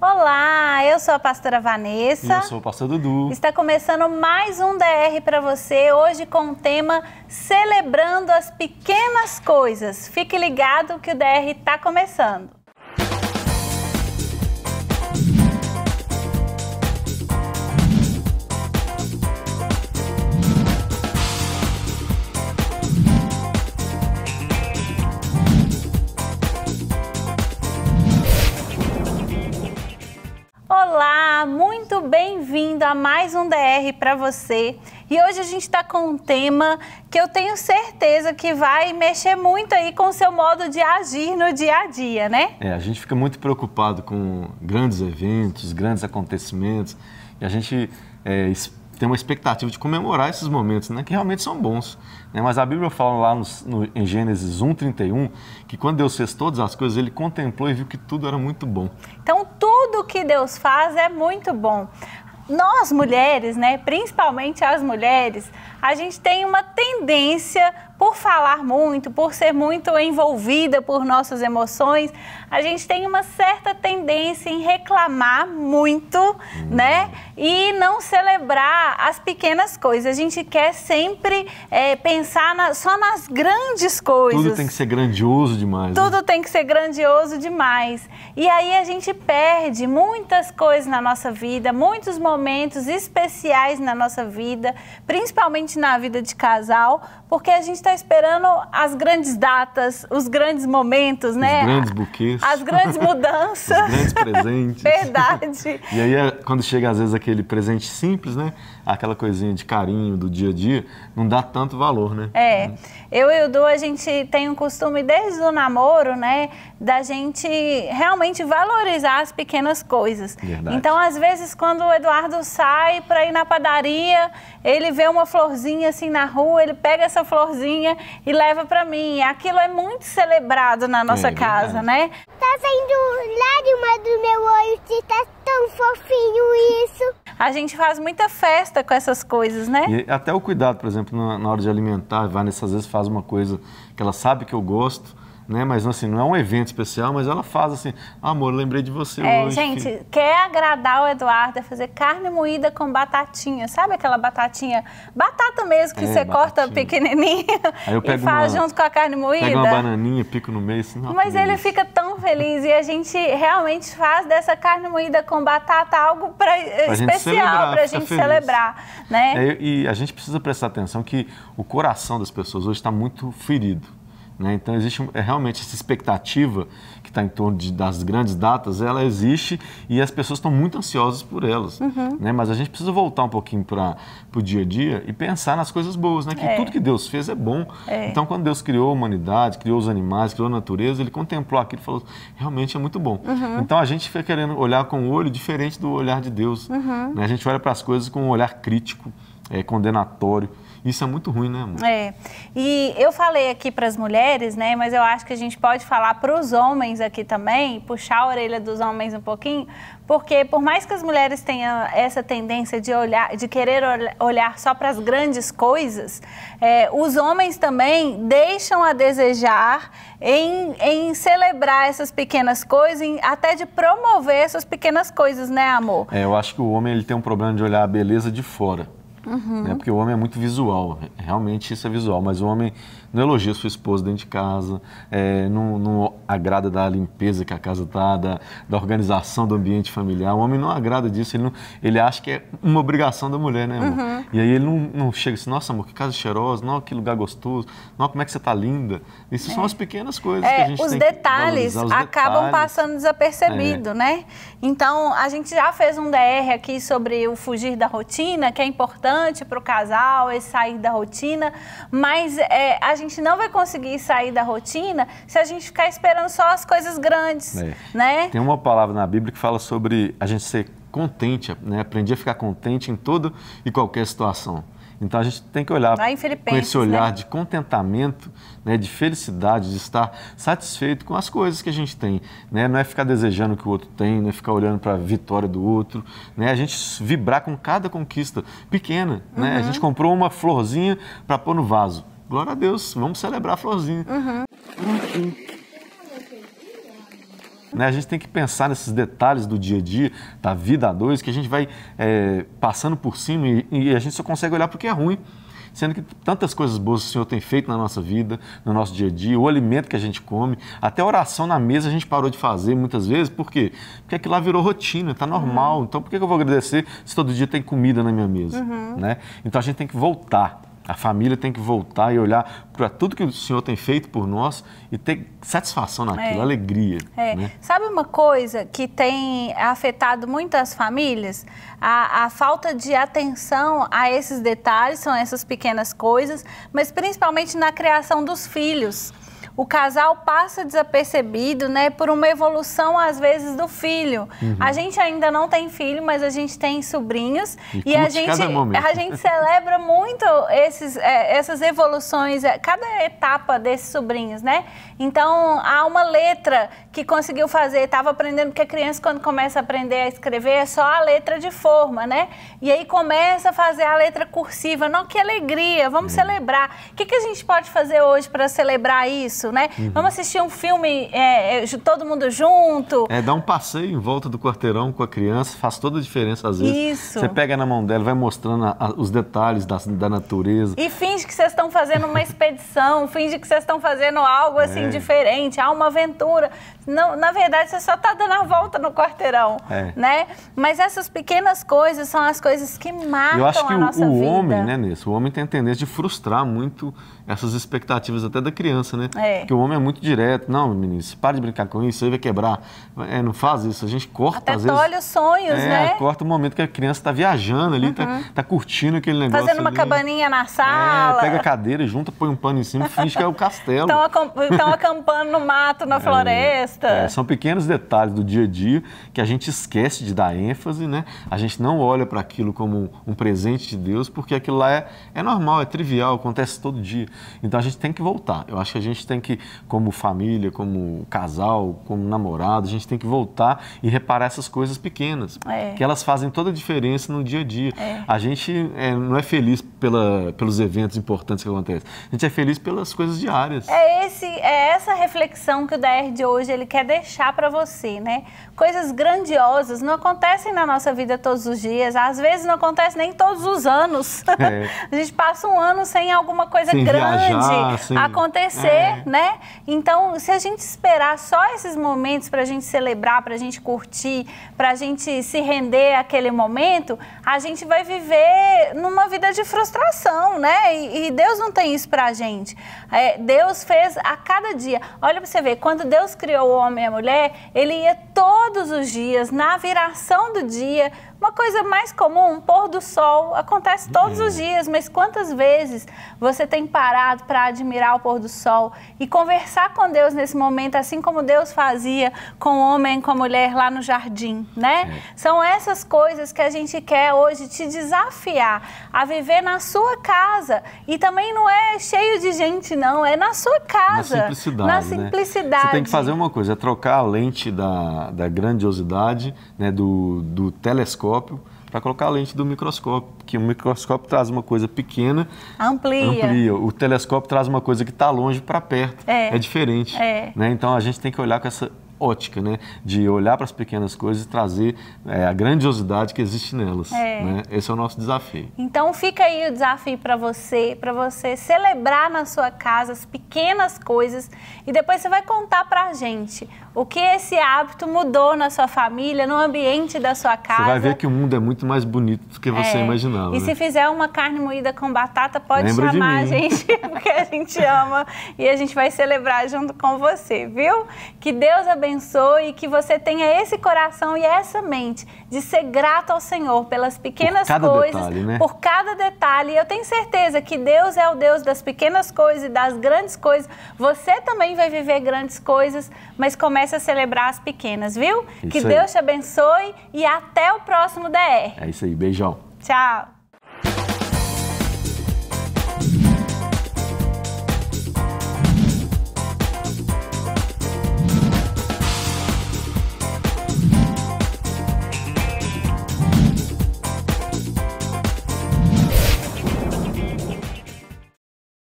Olá, eu sou a pastora Vanessa. E eu sou o pastor Dudu. Está começando mais um DR para você, hoje com o tema Celebrando as Pequenas Coisas. Fique ligado que o DR está começando. bem-vindo a mais um DR para você. E hoje a gente está com um tema que eu tenho certeza que vai mexer muito aí com o seu modo de agir no dia a dia, né? É, a gente fica muito preocupado com grandes eventos, grandes acontecimentos, e a gente é, tem uma expectativa de comemorar esses momentos, né? Que realmente são bons. Né? Mas a Bíblia fala lá no, no, em Gênesis 1,31 que quando Deus fez todas as coisas, ele contemplou e viu que tudo era muito bom. Então, tudo que Deus faz é muito bom nós mulheres, né, principalmente as mulheres, a gente tem uma tendência, por falar muito, por ser muito envolvida por nossas emoções, a gente tem uma certa tendência em reclamar muito, né? E não celebrar as pequenas coisas. A gente quer sempre é, pensar na, só nas grandes coisas. Tudo tem que ser grandioso demais. Né? Tudo né? tem que ser grandioso demais. E aí a gente perde muitas coisas na nossa vida, muitos momentos especiais na nossa vida, principalmente importante na vida de casal, porque a gente está esperando as grandes datas, os grandes momentos, né? Os grandes buquês. As grandes mudanças. os grandes presentes. Verdade. e aí, é, quando chega às vezes aquele presente simples, né? aquela coisinha de carinho do dia a dia, não dá tanto valor, né? É. Eu e o Du, a gente tem um costume desde o namoro, né, da gente realmente valorizar as pequenas coisas. Verdade. Então, às vezes, quando o Eduardo sai para ir na padaria, ele vê uma florzinha assim na rua, ele pega essa florzinha e leva para mim. Aquilo é muito celebrado na nossa é, casa, verdade. né? Tá saindo lágrima do meu olho, que tá tão fofinho isso a gente faz muita festa com essas coisas, né? E até o cuidado, por exemplo, na, hora de alimentar, vai nessas às vezes faz uma coisa que ela sabe que eu gosto, né? Mas assim, não é um evento especial, mas ela faz assim, amor, lembrei de você é, hoje. Gente, quer agradar o Eduardo é fazer carne moída com batatinha, sabe aquela batatinha, batata mesmo que é, você batatinha. corta pequenininha e faz uma, junto com a carne moída. Pega uma bananinha, pico no meio, assim, Mas ele fica tão feliz e a gente realmente faz dessa carne moída com batata algo pra, eh, pra especial para a gente celebrar, né? É, e a gente precisa prestar atenção que o coração das pessoas hoje está muito ferido né? Então existe é realmente essa expectativa que está em torno de, das grandes datas, ela existe e as pessoas estão muito ansiosas por elas. Uhum. Né? Mas a gente precisa voltar um pouquinho para o dia a dia e pensar nas coisas boas, né? que é. tudo que Deus fez é bom. É. Então quando Deus criou a humanidade, criou os animais, criou a natureza, ele contemplou aquilo e falou, realmente é muito bom. Uhum. Então a gente fica querendo olhar com o olho diferente do olhar de Deus. Uhum. Né? A gente olha para as coisas com um olhar crítico, é, condenatório. Isso é muito ruim, né, amor? É. E eu falei aqui para as mulheres, né, mas eu acho que a gente pode falar para os homens aqui também, puxar a orelha dos homens um pouquinho, porque por mais que as mulheres tenham essa tendência de olhar, de querer olhar só para as grandes coisas, é, os homens também deixam a desejar em, em celebrar essas pequenas coisas, em, até de promover essas pequenas coisas, né, amor? É, eu acho que o homem ele tem um problema de olhar a beleza de fora. Uhum. Né? Porque o homem é muito visual, realmente isso é visual, mas o homem não elogia sua esposa dentro de casa, é, não, não, agrada da limpeza que a casa está, da, da, organização do ambiente familiar. O homem não agrada disso, ele, não, ele acha que é uma obrigação da mulher, né, amor? Uhum. E aí ele não, não, chega assim, nossa, amor, que casa cheirosa, não, que lugar gostoso, não, como é que você está linda. Isso é. são as pequenas coisas é, que a gente os tem detalhes que os acabam detalhes. passando desapercebido, é. né? Então, a gente já fez um DR aqui sobre o fugir da rotina, que é importante para o casal, esse sair da rotina, mas é, a gente não vai conseguir sair da rotina se a gente ficar esperando só as coisas grandes, é. né? Tem uma palavra na Bíblia que fala sobre a gente ser contente, né? Aprender a ficar contente em toda e qualquer situação. Então a gente tem que olhar com esse olhar né? de contentamento, né, de felicidade, de estar satisfeito com as coisas que a gente tem. Né? Não é ficar desejando o que o outro tem, não é ficar olhando para a vitória do outro. Né? A gente vibrar com cada conquista pequena. Uhum. Né? A uhum. gente comprou uma florzinha para pôr no vaso. Glória a Deus, vamos celebrar a florzinha. Uhum. Né, a gente tem que pensar nesses detalhes do dia a dia, da vida a dois, que a gente vai é, passando por cima e, e a gente só consegue olhar porque é ruim sendo que tantas coisas boas o Senhor tem feito na nossa vida, no nosso dia a dia, o alimento que a gente come, até a oração na mesa a gente parou de fazer muitas vezes, por quê? Porque aquilo lá virou rotina, está normal, uhum. então por que eu vou agradecer se todo dia tem comida na minha mesa? Uhum. Né? Então a gente tem que voltar a família tem que voltar e olhar para tudo que o Senhor tem feito por nós e ter satisfação naquilo, é. alegria. É. Né? Sabe uma coisa que tem afetado muitas famílias? A, a, falta de atenção a esses detalhes, são essas pequenas coisas, mas principalmente na criação dos filhos o casal passa desapercebido, né, por uma evolução às vezes do filho. Uhum. A gente ainda não tem filho, mas a gente tem sobrinhos e, e a gente a gente celebra muito esses, é, essas evoluções, é, cada etapa desses sobrinhos, né? Então há uma letra que conseguiu fazer, estava aprendendo que a criança quando começa a aprender a escrever é só a letra de forma, né? E aí começa a fazer a letra cursiva. Não, que alegria! Vamos uhum. celebrar. O que, que a gente pode fazer hoje para celebrar isso? isso, né? Uhum. Vamos assistir um filme é, é todo mundo junto. É, dá um passeio em volta do quarteirão com a criança, faz toda a diferença às vezes. Isso. Você pega na mão dela, vai mostrando a, a, os detalhes da, da natureza. E finge que vocês estão fazendo uma expedição, finge que vocês estão fazendo algo assim é. diferente, há uma aventura. Não, na verdade, você só está dando a volta no quarteirão, é. né? Mas essas pequenas coisas são as coisas que marcam Eu acho que o, o homem, né, Nessa? O homem tem a tendência de frustrar muito essas expectativas até da criança, né? É. É. Porque o homem é muito direto. Não, menino, para de brincar com isso, aí vai quebrar. É, não faz isso. A gente corta, Até às vezes. os sonhos, é, né? corta o momento que a criança está viajando ali, está uhum. tá curtindo aquele negócio Fazendo uma ali. cabaninha na é, sala. É, pega a cadeira, junta, põe um pano em cima, finge que é o castelo. Estão acampando no mato, na é, floresta. são pequenos detalhes do dia a dia que a gente esquece de dar ênfase, né? A gente não olha para aquilo como um presente de Deus, porque aquilo lá é, é normal, é trivial, acontece todo dia. Então a gente tem que voltar. Eu acho que a gente tem tem que, como família, como casal, como namorado, a gente tem que voltar e reparar essas coisas pequenas, é. que elas fazem toda a diferença no dia a dia. É. A gente é, não é feliz pela, pelos eventos importantes que acontecem, a gente é feliz pelas coisas diárias. É, esse, é essa reflexão que o DR de hoje ele quer deixar para você, né? Coisas grandiosas não acontecem na nossa vida todos os dias, às vezes não acontece nem todos os anos. É. a gente passa um ano sem alguma coisa sem grande viajar, sem... acontecer, é né? Então, se a gente esperar só esses momentos para a gente celebrar, para a gente curtir, para a gente se render àquele momento, a gente vai viver numa vida de frustração, né? E, e Deus não tem isso para a gente. É, Deus fez a cada dia. Olha para você ver, quando Deus criou o homem e a mulher, ele ia todos os dias, na viração do dia, uma coisa mais comum, um pôr do sol, acontece todos os uhum. dias, mas quantas vezes você tem parado para admirar o pôr do sol e conversar com Deus nesse momento, assim como Deus fazia com o homem, com a mulher lá no jardim, né? É. São essas coisas que a gente quer hoje te desafiar a viver na sua casa. E também não é cheio de gente, não, é na sua casa. Na simplicidade. Na né? simplicidade. Né? Você tem que fazer uma coisa, é trocar a lente da, da grandiosidade, né, do, do telescópio, para colocar a lente do microscópio, que o microscópio traz uma coisa pequena, amplia. amplia. O telescópio traz uma coisa que está longe para perto, é, é diferente. É. Né? Então a gente tem que olhar com essa ótica, né? De olhar para as pequenas coisas e trazer é, a grandiosidade que existe nelas. É. Né? Esse é o nosso desafio. Então fica aí o desafio para você, para você celebrar na sua casa as pequenas coisas e depois você vai contar para a gente o que esse hábito mudou na sua família, no ambiente da sua casa. Você vai ver que o mundo é muito mais bonito do que você é. imaginava. E né? se fizer uma carne moída com batata, pode Lembra chamar a gente, porque a gente ama e a gente vai celebrar junto com você, viu? Que Deus abençoe abençoe e que você tenha esse coração e essa mente de ser grato ao Senhor pelas pequenas por coisas, detalhe, né? por cada detalhe. Eu tenho certeza que Deus é o Deus das pequenas coisas e das grandes coisas. Você também vai viver grandes coisas, mas comece a celebrar as pequenas, viu? É isso que Deus te abençoe e até o próximo DR. É isso aí, beijão. Tchau.